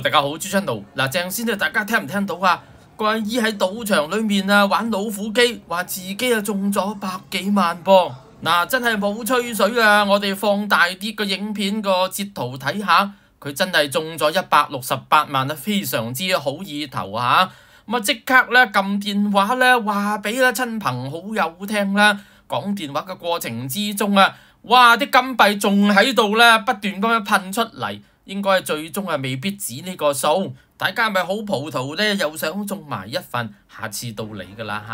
大家好，朱春道嗱郑先生，大家听唔听到啊？个阿姨喺赌场里面啊玩老虎机，话自己啊中咗百几万噃。嗱，真系冇吹水啊！我哋放大啲个影片个截图睇下，佢真系中咗一百六十八万啊，非常之好意头吓。咁啊即刻咧揿电话咧，话俾啊亲朋好友听啦。讲电话嘅过程之中啊，哇！啲金币仲喺度咧，不断咁样喷出嚟。應該係最終係未必止呢個數，大家咪好葡萄呢，又想中埋一份，下次到你噶啦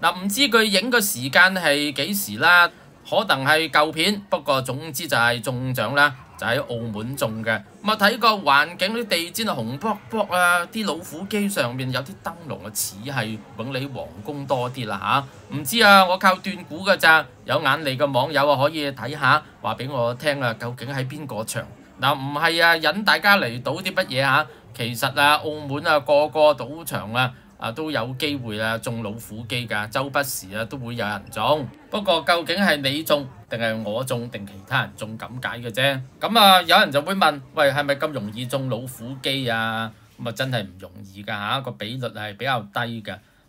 嚇嗱，唔知佢影嘅時間係幾時啦？可能係舊片，不過總之就係中獎啦，就喺澳門中嘅。咁啊睇個環境啲地氈啊紅卜卜啊，啲老虎機上面有啲燈籠啊，似係永利皇宮多啲啦嚇。唔知啊，我靠斷估噶咋？有眼力嘅網友啊，可以睇下話俾我聽啊，究竟喺邊個場？嗱，唔係啊！引大家嚟賭啲乜嘢嚇？其實啊，澳門啊個個賭場啊啊都有機會啊中老虎機㗎，周不時啊都會有人中。不過究竟係你中定係我中定其他人中咁解嘅啫。咁啊，有人就會問：喂，係咪咁容易中老虎機啊？咁啊真係唔容易㗎嚇，個比率係比較低㗎。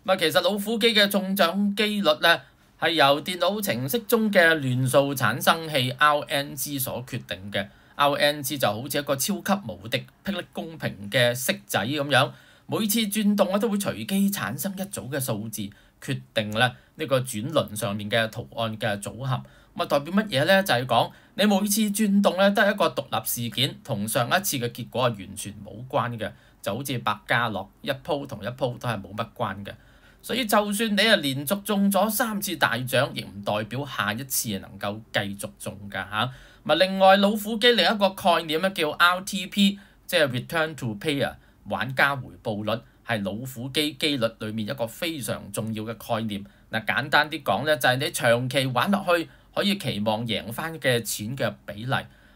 咁啊，其實老虎機嘅中獎機率咧係由電腦程式中嘅亂數產生器 R N G 所決定嘅。l n 次就好似一個超級無敵霹靂公平嘅色仔咁樣，每次轉動都會隨機產生一組嘅數字，決定咧呢個轉輪上面嘅圖案嘅組合。咁啊代表乜嘢咧？就係講你每次轉動咧都係一個獨立事件，同上一次嘅結果係完全冇關嘅，就好似百家樂一鋪同一鋪都係冇乜關嘅。所以就算你係連續中咗三次大獎，亦唔代表下一次係能夠繼續中㗎另外老虎機另一個概念咧叫 RTP，即係 Return to Player，玩家回報率係老虎機機率裡面一個非常重要嘅概念。嗱簡單啲講咧，就係你長期玩落去可以期望贏翻嘅錢嘅比例。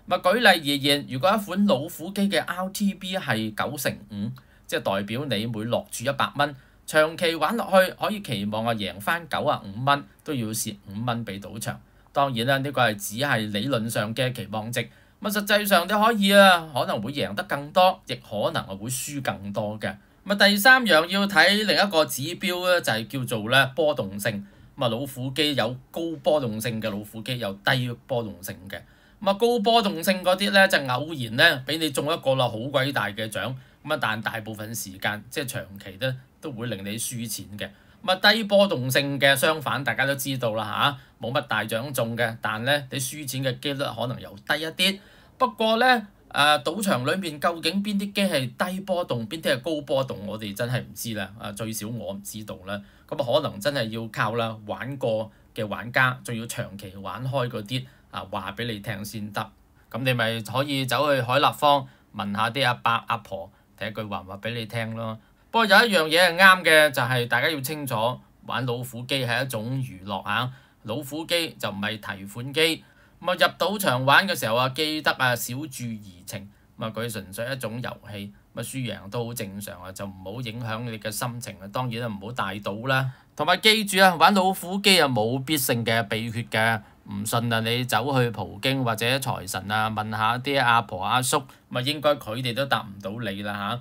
咪舉例而言，如果一款老虎機嘅 RTP 係九成五，即係代表你每落注一百蚊，長期玩落去可以期望啊贏翻九啊五蚊，都要蝕五蚊俾賭場。當然啦，呢個係只係理論上嘅期望值，咁實際上都可以啊，可能會贏得更多，亦可能會輸更多嘅。咁啊第三樣要睇另一個指標咧，就係叫做咧波動性。咁啊老虎機有高波動性嘅老虎機，有低波動性嘅。咁啊高波動性嗰啲咧就偶然咧俾你中一個啦，好鬼大嘅獎。咁啊但大部分時間即係長期咧都會令你輸錢嘅。咪低波動性嘅相反，大家都知道啦嚇，冇乜大獎中嘅，但咧你輸錢嘅機率可能又低一啲。不過咧，誒賭場裏面究竟邊啲機係低波動，邊啲係高波動，我哋真係唔知啦。啊，最少我唔知道啦。咁啊，可能真係要靠啦玩過嘅玩家，仲要長期玩開嗰啲啊話俾你聽先得。咁你咪可以走去海立方問下啲阿伯阿婆睇一句話話俾你聽咯。不過有一樣嘢係啱嘅，就係大家要清楚玩老虎機係一種娛樂嚇，老虎機就唔係提款機。咁啊入賭場玩嘅時候啊，記得啊少注怡情。咁啊佢純粹一種遊戲，咁啊輸贏都好正常啊，就唔好影響你嘅心情啊。當然啦，唔好大賭啦。同埋記住啊，玩老虎機啊冇必勝嘅秘訣嘅，唔信啊你走去葡京或者財神啊問下啲阿婆阿叔，咁啊應該佢哋都答唔到你啦嚇。